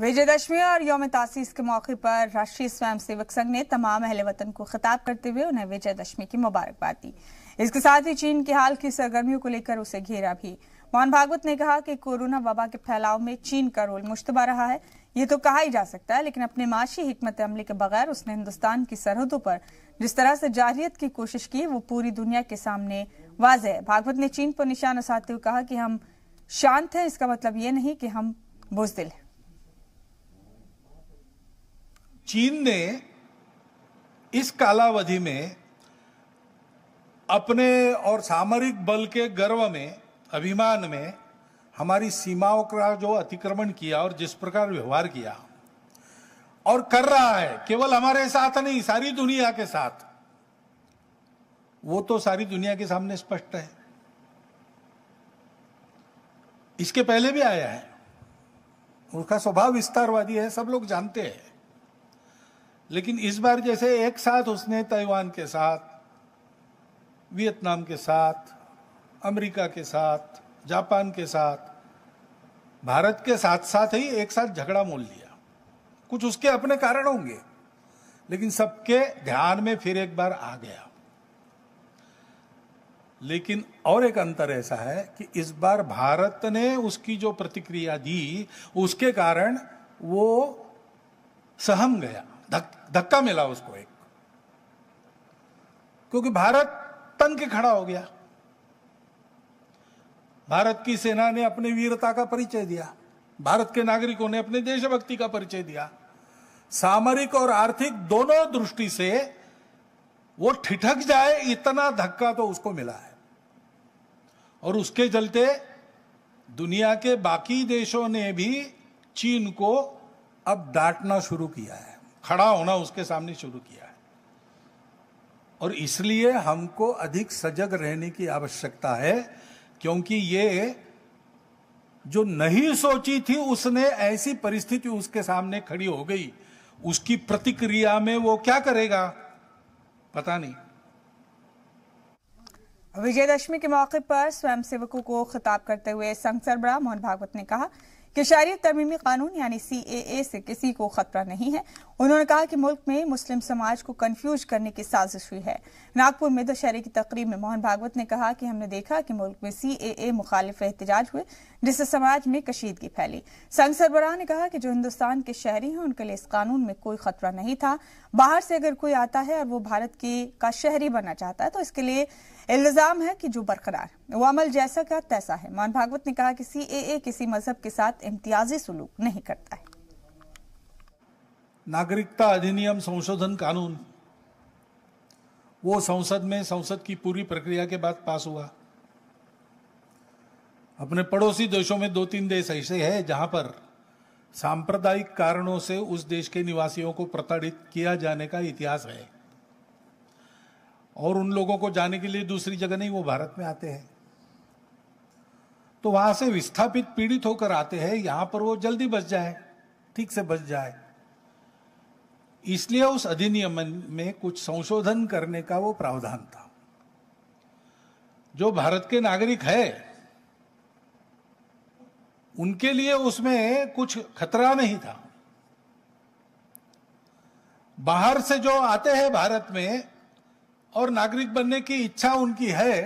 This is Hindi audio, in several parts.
विजयदशमी और योम तासीस के मौके पर राष्ट्रीय स्वयंसेवक संघ ने तमाम अहल वतन को खिताब करते हुए उन्हें विजयदशमी की मुबारकबाद दी इसके साथ ही चीन के हाल की सरगर्मियों को लेकर उसे घेरा भी मोहन भागवत ने कहा कि कोरोना वबा के फैलाव में चीन का रोल मुश्तबा रहा है ये तो कहा ही जा सकता है लेकिन अपने माशी हमत अमले के बगैर उसने हिंदुस्तान की सरहदों पर जिस तरह से जारियत की कोशिश की वो पूरी दुनिया के सामने वाज है भागवत ने चीन पर निशाना साधते हुए कहा कि हम शांत हैं इसका मतलब ये नहीं कि हम बुजदिल हैं चीन ने इस कालावधि में अपने और सामरिक बल के गर्व में अभिमान में हमारी सीमाओं का जो अतिक्रमण किया और जिस प्रकार व्यवहार किया और कर रहा है केवल हमारे साथ नहीं सारी दुनिया के साथ वो तो सारी दुनिया के सामने स्पष्ट है इसके पहले भी आया है उसका स्वभाव विस्तारवादी है सब लोग जानते हैं लेकिन इस बार जैसे एक साथ उसने ताइवान के साथ वियतनाम के साथ अमेरिका के साथ जापान के साथ भारत के साथ साथ ही एक साथ झगड़ा मोल लिया कुछ उसके अपने कारण होंगे लेकिन सबके ध्यान में फिर एक बार आ गया लेकिन और एक अंतर ऐसा है कि इस बार भारत ने उसकी जो प्रतिक्रिया दी उसके कारण वो सहम गया धक, धक्का मिला उसको एक क्योंकि भारत तन के खड़ा हो गया भारत की सेना ने अपनी वीरता का परिचय दिया भारत के नागरिकों ने अपने देशभक्ति का परिचय दिया सामरिक और आर्थिक दोनों दृष्टि से वो ठिठक जाए इतना धक्का तो उसको मिला है और उसके चलते दुनिया के बाकी देशों ने भी चीन को अब डांटना शुरू किया है खड़ा होना उसके सामने शुरू किया है और इसलिए हमको अधिक सजग रहने की आवश्यकता है क्योंकि ये जो नहीं सोची थी उसने ऐसी परिस्थिति उसके सामने खड़ी हो गई उसकी प्रतिक्रिया में वो क्या करेगा पता नहीं विजयदशमी के मौके पर स्वयंसेवकों को खिताब करते हुए संघ सरबरा मोहन भागवत ने कहा कि शहरी तरमीमी कानून यानी सी ए से किसी को खतरा नहीं है उन्होंने कहा कि मुल्क में मुस्लिम समाज को कंफ्यूज करने की साजिश हुई है नागपुर में दशहरे की तकरीब में मोहन भागवत ने कहा कि हमने देखा कि मुल्क में सी ए ए मुखालिफ एहतजाज हुए जिससे समाज में कशीदगी फैली संघ सरबराह ने कहा कि जो हिंदुस्तान के शहरी हैं उनके लिए इस कानून में कोई खतरा नहीं था बाहर से अगर कोई आता है और वो भारत की का शहरी बनना चाहता है तो इसके लिए इल्जाम है कि जो बरकरार वो अमल जैसा का तैसा है मोहन भागवत ने कहा कि सी ए ए किसी मजहब के साथ इम्तियाजी सलूक नहीं करता है नागरिकता अधिनियम संशोधन कानून वो संसद में संसद की पूरी प्रक्रिया के बाद पास हुआ अपने पड़ोसी देशों में दो तीन देश ऐसे हैं जहां पर सांप्रदायिक कारणों से उस देश के निवासियों को प्रताड़ित किया जाने का इतिहास है और उन लोगों को जाने के लिए दूसरी जगह नहीं वो भारत में आते हैं तो वहां से विस्थापित पीड़ित होकर आते हैं यहां पर वो जल्दी बच जाए ठीक से बच जाए इसलिए उस अधिनियम में कुछ संशोधन करने का वो प्रावधान था जो भारत के नागरिक है उनके लिए उसमें कुछ खतरा नहीं था बाहर से जो आते हैं भारत में और नागरिक बनने की इच्छा उनकी है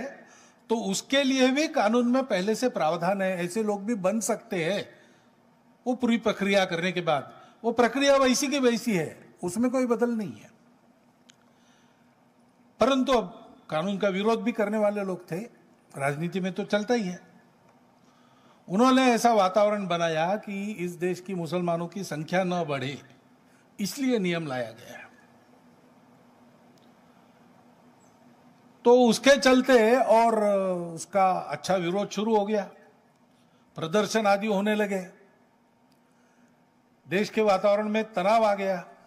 तो उसके लिए भी कानून में पहले से प्रावधान है ऐसे लोग भी बन सकते हैं वो पूरी प्रक्रिया करने के बाद वो प्रक्रिया वैसी की वैसी है उसमें कोई बदल नहीं है परंतु अब कानून का विरोध भी करने वाले लोग थे राजनीति में तो चलता ही है उन्होंने ऐसा वातावरण बनाया कि इस देश की मुसलमानों की संख्या न बढ़े इसलिए नियम लाया गया है तो उसके चलते और उसका अच्छा विरोध शुरू हो गया प्रदर्शन आदि होने लगे देश के वातावरण में तनाव आ गया